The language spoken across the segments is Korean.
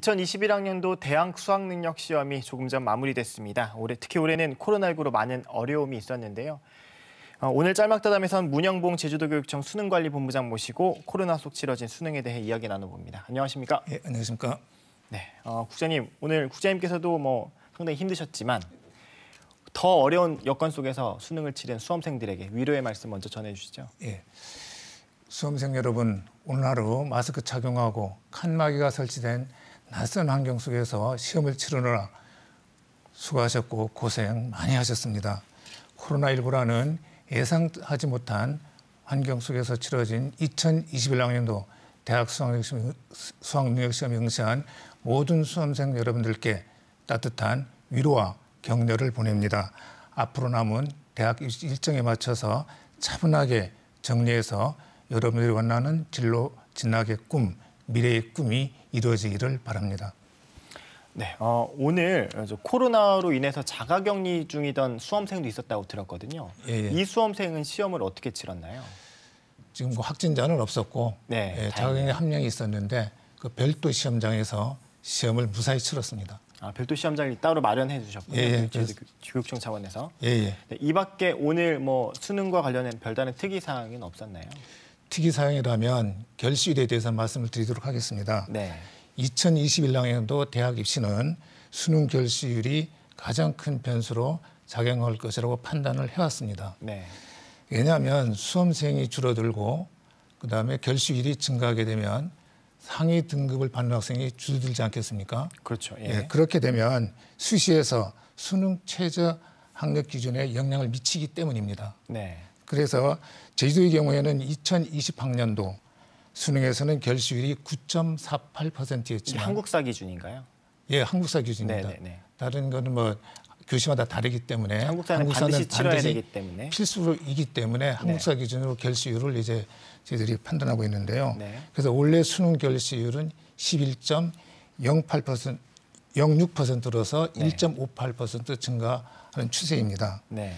2021학년도 대학 수학능력 시험이 조금 전 마무리됐습니다. 올해 특히 올해는 코로나19로 많은 어려움이 있었는데요. 어, 오늘 짤막다담에선 문영봉 제주도교육청 수능관리본부장 모시고 코로나 속 치러진 수능에 대해 이야기 나눠봅니다. 안녕하십니까? 예, 안녕하십니까? 네, 어, 국장님 오늘 국장님께서도 뭐 상당히 힘드셨지만 더 어려운 여건 속에서 수능을 치른 수험생들에게 위로의 말씀 먼저 전해주시죠. 예. 수험생 여러분, 오늘 하루 마스크 착용하고 칸막이가 설치된 낯선 환경 속에서 시험을 치르느라 수고하셨고 고생 많이 하셨습니다. 코로나19라는 예상하지 못한 환경 속에서 치러진 2021학년도 대학 수학능력시험에 응시한 모든 수험생 여러분들께 따뜻한 위로와 격려를 보냅니다. 앞으로 남은 대학 일정에 맞춰서 차분하게 정리해서 여러분들이 원하는 진로, 진학의 꿈, 미래의 꿈이 이루어지기를 바랍니다. 네, 어, 오늘 코로나로 인해서 자가격리 중이던 수험생도 있었다고 들었거든요. 예, 예. 이 수험생은 시험을 어떻게 치렀나요? 지금 뭐 확진자는 없었고 네, 예, 자가격리 한 명이 있었는데 그 별도 시험장에서 시험을 무사히 치렀습니다. 아, 별도 시험장을 따로 마련해 주셨군요. 예, 예, 그 교육청 차원에서. 예, 예. 네, 이 밖에 오늘 뭐 수능과 관련된 별다른 특이 사항은 없었나요? 특이 사항이라면 결시에 대해서 말씀을 드리도록 하겠습니다. 네. 2021학년도 대학 입시는 수능 결시율이 가장 큰 변수로 작용할 것이라고 판단을 해왔습니다. 네. 왜냐하면 수험생이 줄어들고 그다음에 결시율이 증가하게 되면 상위 등급을 받는 학생이 줄어들지 않겠습니까? 그렇죠. 예. 예, 그렇게 되면 수시에서 수능 최저 학력 기준에 영향을 미치기 때문입니다. 네. 그래서 제주도의 경우에는 2020학년도 수능에서는 결시율이 9.48%였지만 한국사 기준인가요? 예, 한국사 기준입니다. 네네네. 네, 네. 다른 거는 뭐 교시마다 다르기 때문에 한국사는, 한국사는 반드시, 반드시 되기 때문에 필수이기 때문에 한국사 네. 기준으로 결시율을 이제 저희들이 판단하고 있는데요. 네. 그래서 원래 수능 결시율은 11.08% 06%로서 1.58% 증가하는 추세입니다. 네.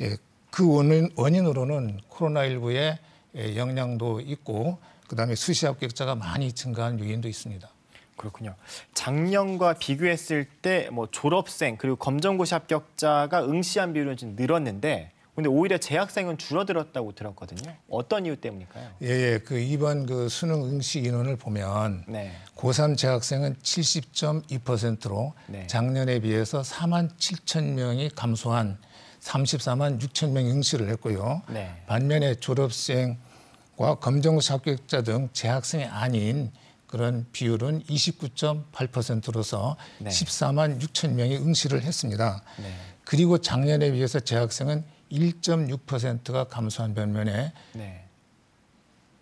예, 그 원인, 원인으로는 코로나19의 예, 영향도 있고 그다음에 수시합 격자가 많이 증가한 요인도 있습니다. 그렇군요. 작년과 비교했을 때 뭐 졸업생 그리고 검정고시 합격자가 응시한 비율은 좀 늘었는데 근데 오히려 재학생은 줄어들었다고 들었거든요. 어떤 이유 때문일까요? 예, 예. 그 이번 그 수능 응시 인원을 보면 네. 고3 재학생은 70.2%로 네. 작년에 비해서 4만 7천 명이 감소한 34만 6천 명 응시를 했고요. 네. 반면에 졸업생과 검정고시 합격자 등 재학생이 아닌 그런 비율은 29.8%로서 네. 14만 6천 명이 응시를 했습니다. 네. 그리고 작년에 비해서 재학생은 1.6%가 감소한 반면에 네.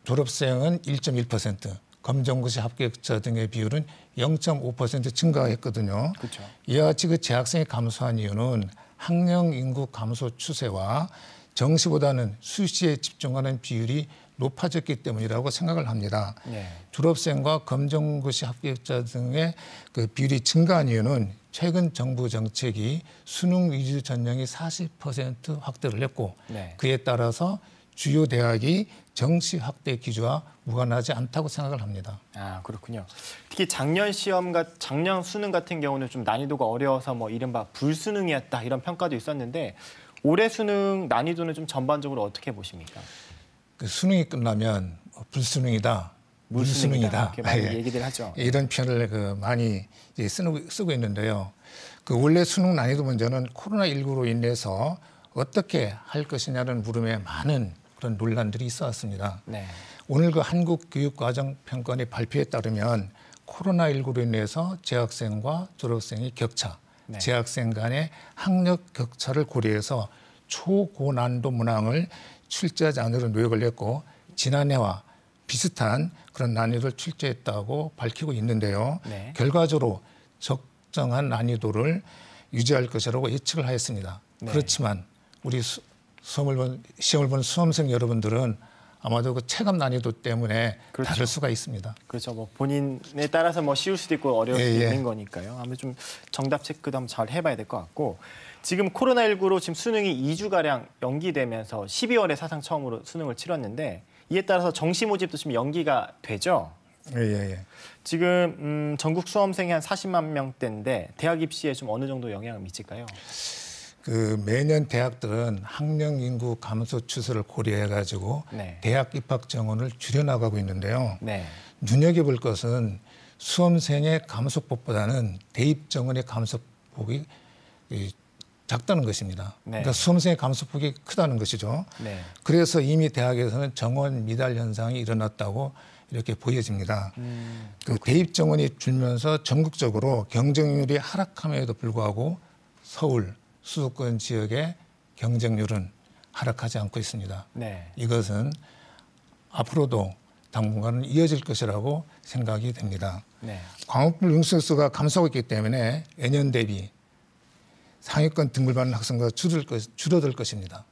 졸업생은 1.1%, 검정고시 합격자 등의 비율은 0.5% 증가했거든요. 그쵸. 이와 같이 그 재학생이 감소한 이유는 학령 인구 감소 추세와 정시보다는 수시에 집중하는 비율이 높아졌기 때문이라고 생각을 합니다. 네. 졸업생과 검정고시 합격자 등의 그 비율이 증가한 이유는 최근 정부 정책이 수능 위주 전형이 40% 확대를 했고 네. 그에 따라서 주요 대학이 정시 확대 기조와 무관하지 않다고 생각을 합니다. 아 그렇군요. 특히 작년 시험 같 작년 수능 같은 경우는 좀 난이도가 어려워서 뭐 이른바 불수능이었다 이런 평가도 있었는데 올해 수능 난이도는 좀 전반적으로 어떻게 보십니까? 그 수능이 끝나면 뭐 불수능이다, 물수능이다, 물수능이 아, 예. 얘기들 하죠. 이런 표현을 그 많이 쓰고, 쓰고 있는데요. 그 원래 수능 난이도 문제는 코로나 19로 인해서 어떻게 할 것이냐는 물음에 많은 그런 논란들이 있어왔습니다. 네. 오늘 그 한국교육과정평가원의 발표에 따르면 코로나19로 인해서 재학생과 졸업생의 격차, 네. 재학생 간의 학력 격차를 고려해서 초고난도 문항을 출제하지 않으려 노력을 했고 지난해와 비슷한 그런 난이도를 출제했다고 밝히고 있는데요. 네. 결과적으로 적정한 난이도를 유지할 것이라고 예측을 하였습니다. 네. 그렇지만 우리 수험을 본, 시험을 본 수험생 여러분들은 아마도 그 체감 난이도 때문에 그렇죠. 다를 수가 있습니다. 그렇죠. 뭐 본인에 따라서 뭐 쉬울 수도 있고 어려울 예, 수도 예, 있는 예. 거니까요. 아무래좀 정답 체크도 한번 잘 해봐야 될 것 같고 지금 코로나19로 지금 수능이 2주가량 연기되면서 12월에 사상 처음으로 수능을 치렀는데 이에 따라서 정시 모집도 지금 연기가 되죠. 예, 예, 예. 지금 음, 전국 수험생이 한 40만 명대인데 대학 입시에 좀 어느 정도 영향을 미칠까요? 그 매년 대학들은 학령 인구 감소 추세를 고려해 가지고 네. 대학 입학 정원을 줄여나가고 있는데요. 네. 눈여겨볼 것은 수험생의 감소폭보다는 대입 정원의 감소폭이 작다는 것입니다. 네. 그러니까 수험생의 감소폭이 크다는 것이죠. 네. 그래서 이미 대학에서는 정원 미달 현상이 일어났다고 이렇게 보여집니다. 음, 그 대입 정원이 줄면서 전국적으로 경쟁률이 하락함에도 불구하고 서울, 수도권 지역의 경쟁률은 하락하지 않고 있습니다. 네. 이것은 앞으로도 당분간은 이어질 것이라고 생각이 됩니다. 네. 광역불 용수수가 감소하고 있기 때문에 내년 대비 상위권 등급받는 학생과 줄을 것, 줄어들 것입니다.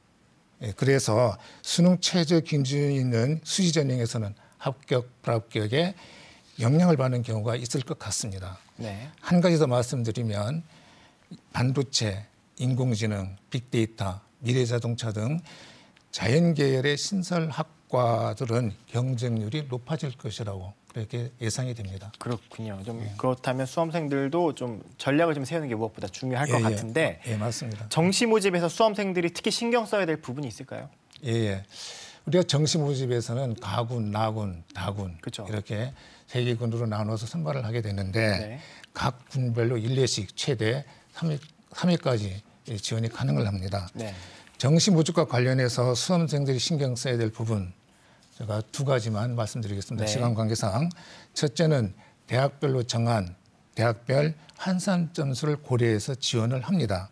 예, 그래서 수능 최저 기준이 있는 수시 전형에서는 합격, 불합격에 영향을 받는 경우가 있을 것 같습니다. 네. 한 가지 더 말씀드리면 반도체, 인공지능, 빅데이터, 미래자동차 등 자연계열의 신설학과들은 경쟁률이 높아질 것이라고 그렇게 예상이 됩니다. 그렇군요. 좀 예. 그렇다면 수험생들도 좀 전략을 좀 세우는 게 무엇보다 중요할 예, 것 예. 같은데. 예, 맞습니다. 정시 모집에서 수험생들이 특히 신경 써야 될 부분이 있을까요? 예. 예. 우리가 정시 모집에서는 가군, 나군, 다군 그쵸. 이렇게 세 개 군으로 나눠서 선발을 하게 되는데 네. 각 군별로 일례씩 최대 3위까지 지원이 가능을 합니다. 네. 정시보직과 관련해서 수험생들이 신경 써야 될 부분 제가 두 가지만 말씀드리겠습니다. 네. 시간 관계상 첫째는 대학별로 정한 대학별 한산 점수를 고려해서 지원을 합니다.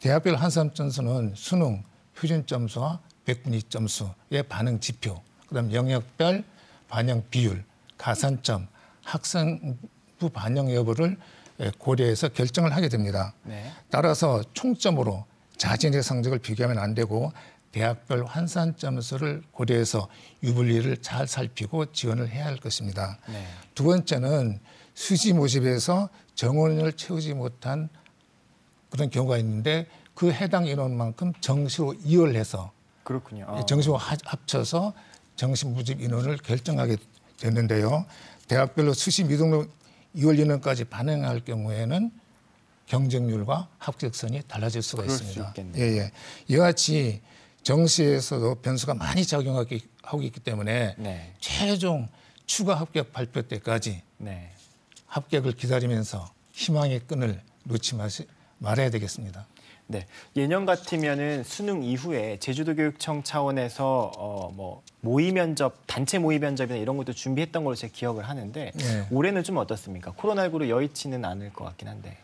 대학별 한산 점수는 수능 표준 점수와 백분위 점수의 반응 지표, 그다음 영역별 반영 비율, 가산점, 학생부 반영 여부를 예, 고려해서 결정을 하게 됩니다. 네. 따라서 총점으로 자진의 성적을 비교하면 안 되고 대학별 환산 점수를 고려해서 유불리를 잘 살피고 지원을 해야 할 것입니다. 네. 두 번째는 수시 모집에서 정원을 채우지 못한 그런 경우가 있는데 그 해당 인원만큼 정시로 이월해서 그렇군요. 예, 어. 정시로 합쳐서 정시 모집 인원을 결정하게 됐는데요. 대학별로 수시 미등록 2월 연원까지 반영할 경우에는 경쟁률과 합격선이 달라질 수가 있습니다. 수 예, 예. 이와 같이 정시에서도 변수가 많이 작용하고 있기 때문에 네. 최종 추가 합격 발표 때까지 네. 합격을 기다리면서 희망의 끈을 놓지 마시, 말아야 되겠습니다. 네, 예년 같으면은 수능 이후에 제주도교육청 차원에서 어, 뭐 모의 면접, 단체 모의 면접이나 이런 것도 준비했던 걸로 제가 기억을 하는데 네. 올해는 좀 어떻습니까? 코로나19로 여의치는 않을 것 같긴 한데.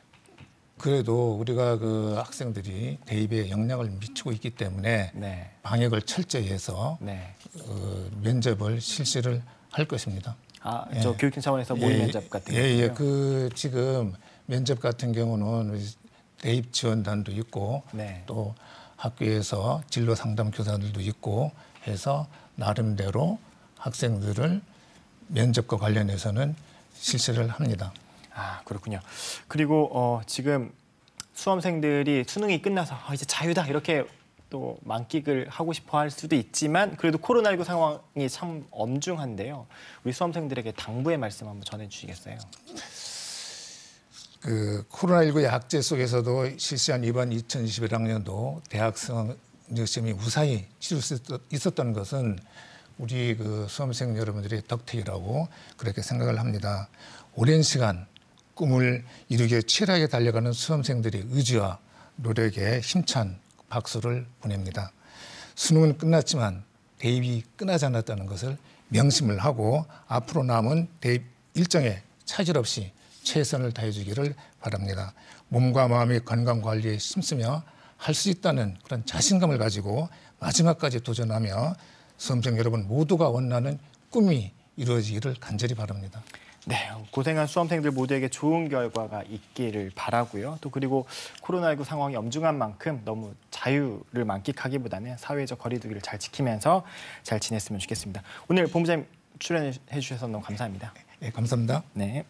그래도 우리가 그 학생들이 대입에 영향을 미치고 있기 때문에 네. 방역을 철저히 해서 네. 그 면접을 실시를 할 것입니다. 아, 예. 저 교육청 차원에서 모의 예, 예, 면접 같은 예, 예, 예, 그 지금 면접 같은 경우는 대입 지원단도 있고 네. 또 학교에서 진로 상담 교사들도 있고 해서 나름대로 학생들을 면접과 관련해서는 실시를 합니다. 아 그렇군요. 그리고 어, 지금 수험생들이 수능이 끝나서 아, 이제 자유다 이렇게 또 만끽을 하고 싶어 할 수도 있지만 그래도 코로나19 상황이 참 엄중한데요. 우리 수험생들에게 당부의 말씀 한번 전해주시겠어요? 그 코로나19 약제 속에서도 실시한 이번 2021학년도 대학생 시험이 무사히 치를 수 있었던 것은 우리 그 수험생 여러분들의 덕택이라고 그렇게 생각을 합니다. 오랜 시간 꿈을 이루게 치열하게 달려가는 수험생들의 의지와 노력에 힘찬 박수를 보냅니다. 수능은 끝났지만 대입이 끝나지 않았다는 것을 명심을 하고 앞으로 남은 대입 일정에 차질 없이 최선을 다해주기를 바랍니다. 몸과 마음의 건강 관리에 힘쓰며 할 수 있다는 그런 자신감을 가지고 마지막까지 도전하며 수험생 여러분 모두가 원하는 꿈이 이루어지기를 간절히 바랍니다. 네, 고생한 수험생들 모두에게 좋은 결과가 있기를 바라고요. 또 그리고 코로나19 상황이 엄중한 만큼 너무 자유를 만끽하기보다는 사회적 거리두기를 잘 지키면서 잘 지냈으면 좋겠습니다. 오늘 본부장님 출연해 주셔서 너무 감사합니다. 네, 감사합니다. 네.